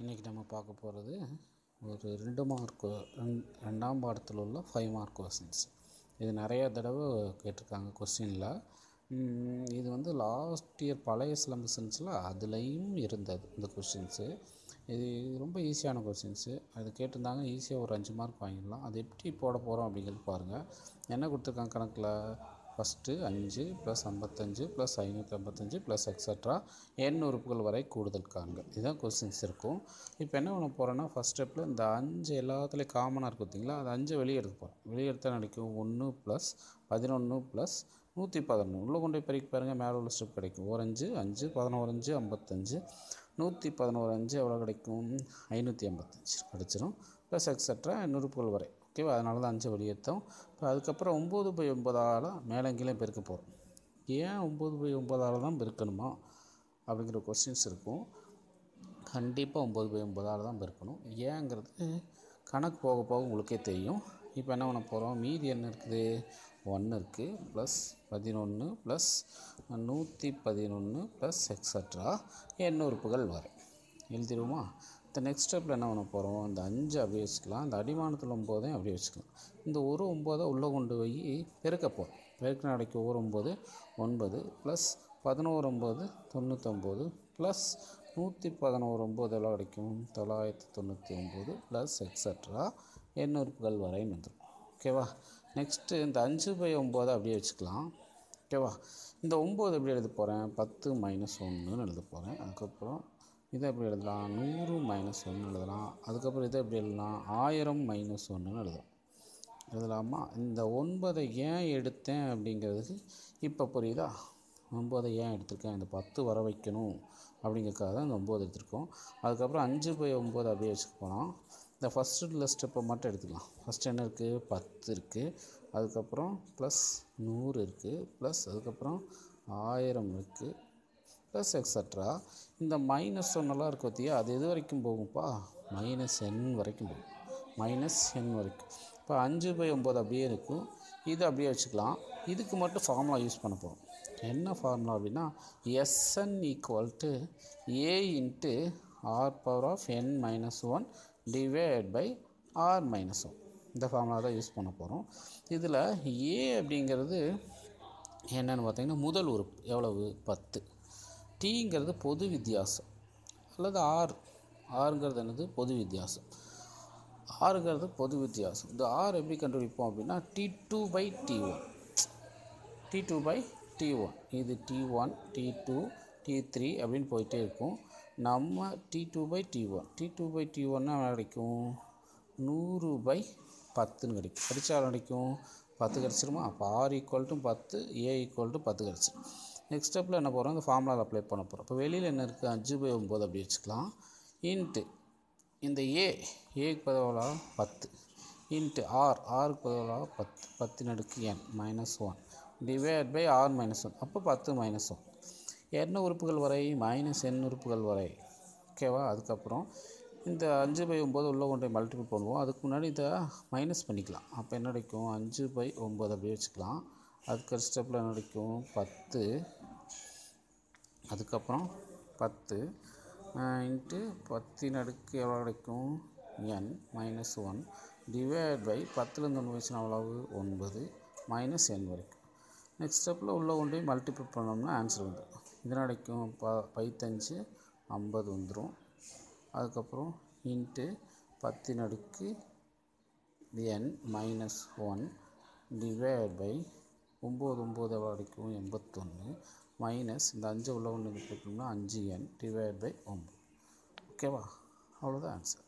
இன்றைக்கி நம்ம பார்க்க போகிறது ஒரு ரெண்டு மார்க் ரெண்டாம் பாடத்தில் உள்ள ஃபைவ் மார்க் கொஸ்டின்ஸ் இது நிறைய தடவை கேட்டிருக்காங்க கொஸ்டினில் இது வந்து லாஸ்ட் இயர் பழைய சிலபஸன்ஸில் அதுலேயும் இருந்தது இந்த கொஸ்டின்ஸு இது ரொம்ப ஈஸியான கொஸ்டின்ஸு அது கேட்டிருந்தாங்க ஈஸியாக ஒரு அஞ்சு மார்க் வாங்கிடலாம் அது எப்படி போட போகிறோம் அப்படிங்கிறது பாருங்கள் என்ன கொடுத்துருக்காங்க கணக்கில் ஃபஸ்ட்டு அஞ்சு ப்ளஸ் ஐம்பத்தஞ்சு ப்ளஸ் ஐநூற்றி ஐம்பத்தஞ்சு ப்ளஸ் எக்ஸட்ரா எண் உறுப்புகள் வரை கூடுதல் காண்க இதுதான் கொஸ்டின்ஸ் இருக்கும் இப்போ என்ன பண்ண போகிறோன்னா ஃபஸ்ட் ஸ்டெப்பில் இந்த அஞ்சு எல்லாத்துலேயும் காமனாக இருக்கும் பார்த்திங்களா அது அஞ்சு வெளியே எடுக்க போகிறோம் வெளியே எடுத்தால் நினைக்கும் ஒன்று ப்ளஸ் பதினொன்று ப்ளஸ் நூற்றி பதினொன்று உள்ளே கொண்டு போய் பெருக்கி பாருங்கள் மேலே உள்ள ஸ்டெப் கிடைக்கும் ஒரு அஞ்சு அஞ்சு பதினோரு அஞ்சு ஐம்பத்தஞ்சு நூற்றி பதினோரு அஞ்சு எவ்வளோ கிடைக்கும் ஐநூற்றி ஐம்பத்தஞ்சு கிடச்சிரும் ப்ளஸ் எக்ஸட்ரா நூறுப்புகள் வரை ஓகேவா அதனால தான் வழி வெளியேற்றோம் இப்போ அதுக்கப்புறம் ஒம்பது பை ஒம்பதால் மேலங்கிலையும் பெருக்க போகிறோம் ஏன் ஒம்பது பை ஒம்பதால் தான் பெருக்கணுமா அப்படிங்கிற கொஸ்டின்ஸ் இருக்கும் கண்டிப்பாக ஒம்பது பை ஒம்பதால் தான் பெருக்கணும் ஏங்கிறது கணக்கு போக போக உங்களுக்கே தெரியும் இப்போ என்ன பண்ண போகிறோம் மீதி என்ன இருக்குது ஒன்று இருக்குது ப்ளஸ் பதினொன்று ப்ளஸ் நூற்றி பதினொன்று ப்ளஸ் எக்ஸட்ரா எண்ணூறுப்புகள் வரும் எழுதிடுவோமா இந்த நெக்ஸ்ட் ஸ்டெப்பில் என்ன பண்ண போகிறோம் இந்த அஞ்சு அப்படியே வச்சுக்கலாம் இந்த அடிமானத்தில் ஒம்போதையும் அப்படியே வச்சுக்கலாம் இந்த ஒரு ஒம்போதை உள்ளே கொண்டு போய் பெருக்க போகிறோம் பெருக்க நாளைக்கு ஒரு ஒம்பது ஒன்பது ப்ளஸ் பதினோரு ஒம்பது தொண்ணூற்றொம்பது ப்ளஸ் நூற்றி பதினோரு ஒம்பது எல்லாம் கிடைக்கும் தொள்ளாயிரத்தி தொண்ணூற்றி ஒம்பது ப்ளஸ் எக்ஸட்ரா எண்ணூறுகள் வரையும் வந்துடும் ஓகேவா நெக்ஸ்ட்டு இந்த அஞ்சு பை ஒம்போதை அப்படியே வச்சுக்கலாம் ஓகேவா இந்த ஒம்பது எப்படி எழுத போகிறேன் பத்து மைனஸ் ஒன்றுன்னு எழுத போகிறேன் அதுக்கப்புறம் இதை எப்படி எழுதலாம் நூறு மைனஸ் ஒன்று எழுதலாம் அதுக்கப்புறம் இதை எப்படி எழுதலாம் ஆயிரம் மைனஸ் ஒன்றுன்னு எழுதலாம் எழுதலாமா இந்த ஒன்பதை ஏன் எடுத்தேன் அப்படிங்கிறதுக்கு இப்போ புரியுதா ஒம்பதை ஏன் எடுத்திருக்கேன் இந்த பத்து வர வைக்கணும் அப்படிங்கிறதுக்காக தான் இந்த ஒம்பது எடுத்திருக்கோம் அதுக்கப்புறம் அஞ்சு பை ஒம்பது அப்படியே வச்சுக்க போனால் இந்த ஃபஸ்ட்டு லிஸ்ட் இப்போ மட்டும் எடுத்துக்கலாம் ஃபஸ்ட் என்ன இருக்குது பத்து இருக்குது அதுக்கப்புறம் ப்ளஸ் நூறு இருக்குது ப்ளஸ் அதுக்கப்புறம் ஆயிரம் இருக்குது ப்ளஸ் எக்ஸட்ரா இந்த மைனஸ் ஒன்னெல்லாம் இருக்கு பார்த்தியா அது எது வரைக்கும் போகும்ப்பா மைனஸ் என் வரைக்கும் போகும் மைனஸ் என் வரைக்கும் இப்போ அஞ்சு பை ஒம்பது அப்படியே இருக்கும் இது அப்படியே வச்சுக்கலாம் இதுக்கு மட்டும் ஃபார்முலா யூஸ் பண்ண போகிறோம் என்ன ஃபார்முலா அப்படின்னா S N equal to A into R power of N minus one divide by R minus one இந்த ஃபார்முலா தான் யூஸ் பண்ண போகிறோம் இதில் ஏ அப்படிங்கிறது என்னென்னு பார்த்தீங்கன்னா முதல் உறுப்பு எவ்வளவு பத்து டீங்கிறது பொது வித்தியாசம் அல்லது ஆர் ஆறுங்கிறது என்னது பொது வித்தியாசம் ஆறுங்கிறது பொது வித்தியாசம் இந்த ஆர் எப்படி கண்டுபிடிப்போம் அப்படின்னா T two by T one T two by T one இது T one T two T three அப்படின்னு போயிட்டே இருக்கும் நம்ம T two by T one T two by T ஒன்னா கிடைக்கும் நூறு பை பத்துன்னு கிடைக்கும் படித்தாலும் கிடைக்கும் பத்து கிடச்சிருமா அப்போ ஆர் ஈக்குவல் டு பத்து ஏ ஈக்குவல் டு பத்து கிடச்சிரும் நெக்ஸ்ட் ஸ்டெப்பில் என்ன போகிறோம் இந்த ஃபார்முலாவில் அப்ளை பண்ண போகிறோம் இப்போ வெளியில் என்ன இருக்குது அஞ்சு பை ஒம்பது அப்படி வச்சுக்கலாம் இன்ட்டு இந்த ஏ ஏக்கு பதவியாக பத்து இன்ட்டு ஆர் ஆறுக்கு பதவியாக பத்து பத்து நடுக்கு N minus one divide by R minus one அப்போ பத்து மைனஸ் ஒன் என்ன உறுப்புகள் வரை மைனஸ் என் உறுப்புகள் வரை ஓகேவா அதுக்கப்புறம் இந்த அஞ்சு பை ஒம்பது உள்ள ஒன்றை மல்டிபிள் பண்ணுவோம் அதுக்கு முன்னாடி இதை மைனஸ் பண்ணிக்கலாம் அப்போ என்ன கிடைக்கும் அஞ்சு பை ஒம்பது அப்படி வச்சுக்கலாம் அதுக்கு ஸ்டெப்பில் நடிக்கும் பத்து அதுக்கப்புறம் பத்து இன்ட்டு பத்தின் அடுக்கு எவ்வளோ கிடைக்கும் N minus one divide by பத்துலேருந்து ஒன்று வச்சுனா அவ்வளவு ஒன்பது மைனஸ் என் வரைக்கும் நெக்ஸ்ட் ஸ்டெப்பில் உள்ள ஒன்றையும் மல்டிப்ளை பண்ணோம்னா ஆன்சர் வந்துடும் இது நடக்கும் ப பைத்தஞ்சு ஐம்பது வந்துடும் அதுக்கப்புறம் இன்ட்டு பத்தின் அடுக்கு N minus one divide by ஒம்பது ஒம்பது அடிக்கும் எண்பத்தொன்று மைனஸ் இந்த அஞ்சு உள்ள ஒன்று போட்டோம்னா அஞ்சு என் டிவைட் பை ஒம்பது ஓகேவா அவ்வளோதான் ஆன்சர்